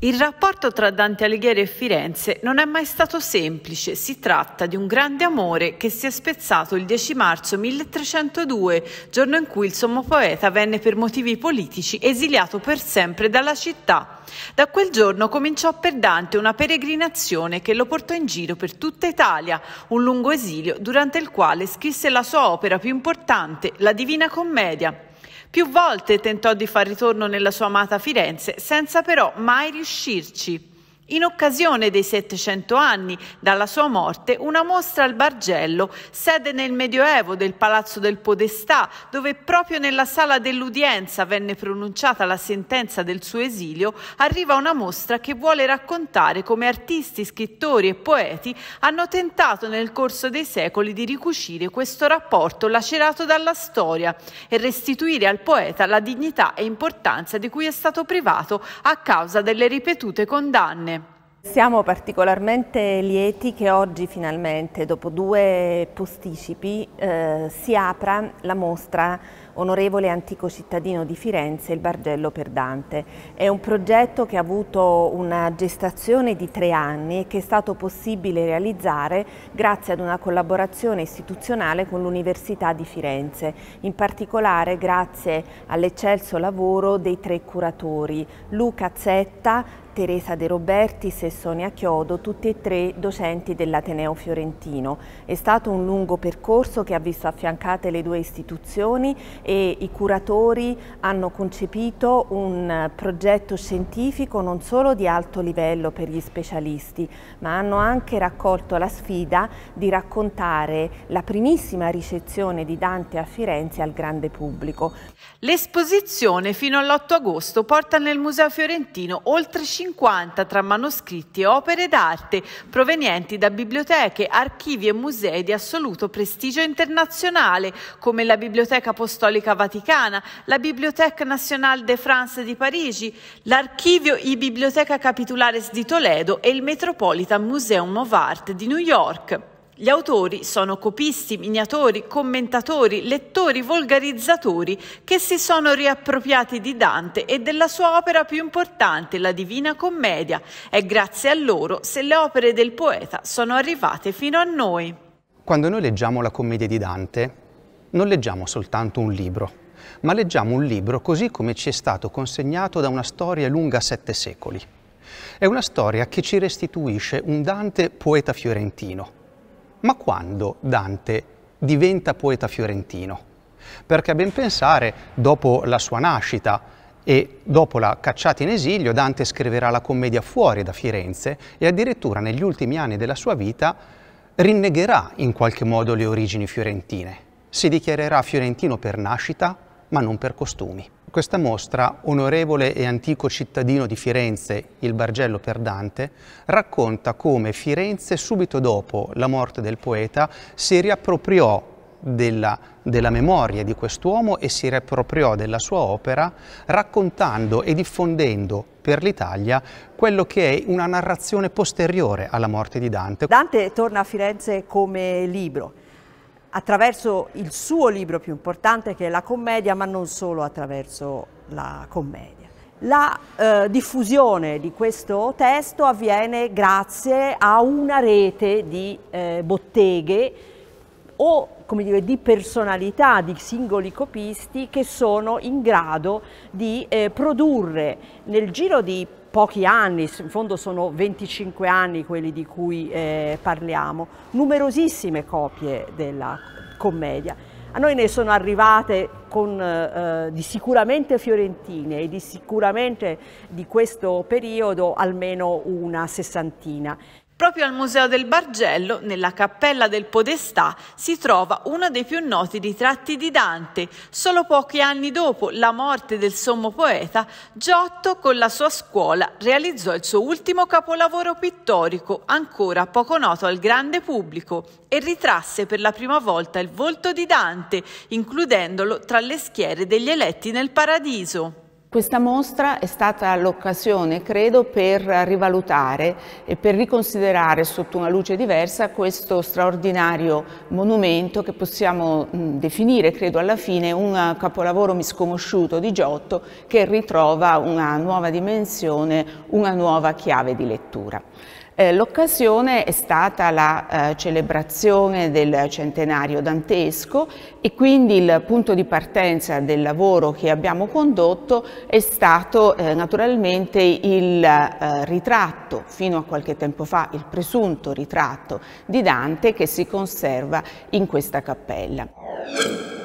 Il rapporto tra Dante Alighieri e Firenze non è mai stato semplice, si tratta di un grande amore che si è spezzato il 10 marzo 1302, giorno in cui il sommo poeta venne per motivi politici esiliato per sempre dalla città. Da quel giorno cominciò per Dante una peregrinazione che lo portò in giro per tutta Italia, un lungo esilio durante il quale scrisse la sua opera più importante, la Divina Commedia. Più volte tentò di far ritorno nella sua amata Firenze, senza però mai riuscirci. In occasione dei 700 anni dalla sua morte, una mostra al Bargello, sede nel Medioevo del Palazzo del Podestà, dove proprio nella sala dell'udienza venne pronunciata la sentenza del suo esilio, arriva una mostra che vuole raccontare come artisti, scrittori e poeti hanno tentato nel corso dei secoli di ricucire questo rapporto lacerato dalla storia e restituire al poeta la dignità e importanza di cui è stato privato a causa delle ripetute condanne. Siamo particolarmente lieti che oggi finalmente, dopo due posticipi, eh, si apra la mostra onorevole antico cittadino di Firenze, il Bargello per Dante. È un progetto che ha avuto una gestazione di tre anni e che è stato possibile realizzare grazie ad una collaborazione istituzionale con l'Università di Firenze, in particolare grazie all'eccelso lavoro dei tre curatori, Luca Zetta, Teresa De Robertis e Sonia Chiodo, tutti e tre docenti dell'Ateneo Fiorentino. È stato un lungo percorso che ha visto affiancate le due istituzioni e i curatori hanno concepito un progetto scientifico non solo di alto livello per gli specialisti, ma hanno anche raccolto la sfida di raccontare la primissima ricezione di Dante a Firenze al grande pubblico. L'esposizione fino all'8 agosto porta nel Museo Fiorentino oltre 50 tra manoscritti e opere d'arte provenienti da biblioteche, archivi e musei di assoluto prestigio internazionale, come la Biblioteca Apostolica Cattolica Vaticana, la Bibliothèque Nationale de France di Parigi, l'Archivio e Biblioteca Capitulares di Toledo e il Metropolitan Museum of Art di New York. Gli autori sono copisti, miniatori, commentatori, lettori, volgarizzatori che si sono riappropriati di Dante e della sua opera più importante, la Divina Commedia. È grazie a loro se le opere del poeta sono arrivate fino a noi. Quando noi leggiamo la Commedia di Dante, non leggiamo soltanto un libro, ma leggiamo un libro così come ci è stato consegnato da una storia lunga sette secoli. È una storia che ci restituisce un Dante poeta fiorentino. Ma quando Dante diventa poeta fiorentino? Perché a ben pensare, dopo la sua nascita e dopo la cacciata in esilio, Dante scriverà la commedia fuori da Firenze e addirittura negli ultimi anni della sua vita rinnegherà in qualche modo le origini fiorentine si dichiarerà fiorentino per nascita, ma non per costumi. Questa mostra, onorevole e antico cittadino di Firenze, il Bargello per Dante, racconta come Firenze, subito dopo la morte del poeta, si riappropriò della, della memoria di quest'uomo e si riappropriò della sua opera, raccontando e diffondendo per l'Italia quello che è una narrazione posteriore alla morte di Dante. Dante torna a Firenze come libro attraverso il suo libro più importante che è la commedia, ma non solo attraverso la commedia. La eh, diffusione di questo testo avviene grazie a una rete di eh, botteghe o come dire, di personalità di singoli copisti che sono in grado di eh, produrre nel giro di pochi anni, in fondo sono 25 anni quelli di cui eh, parliamo, numerosissime copie della commedia. A noi ne sono arrivate con, eh, eh di sicuramente fiorentine e di sicuramente di questo periodo almeno una sessantina. Proprio al Museo del Bargello, nella Cappella del Podestà, si trova uno dei più noti ritratti di Dante. Solo pochi anni dopo la morte del sommo poeta, Giotto con la sua scuola realizzò il suo ultimo capolavoro pittorico, ancora poco noto al grande pubblico, e ritrasse per la prima volta il volto di Dante, includendolo tra le schiere degli eletti nel paradiso. Questa mostra è stata l'occasione, credo, per rivalutare e per riconsiderare sotto una luce diversa questo straordinario monumento che possiamo definire, credo, alla fine un capolavoro misconosciuto di Giotto che ritrova una nuova dimensione, una nuova chiave di lettura. Eh, l'occasione è stata la eh, celebrazione del centenario dantesco e quindi il punto di partenza del lavoro che abbiamo condotto è stato eh, naturalmente il ritratto, fino a qualche tempo fa il presunto ritratto di Dante che si conserva in questa cappella.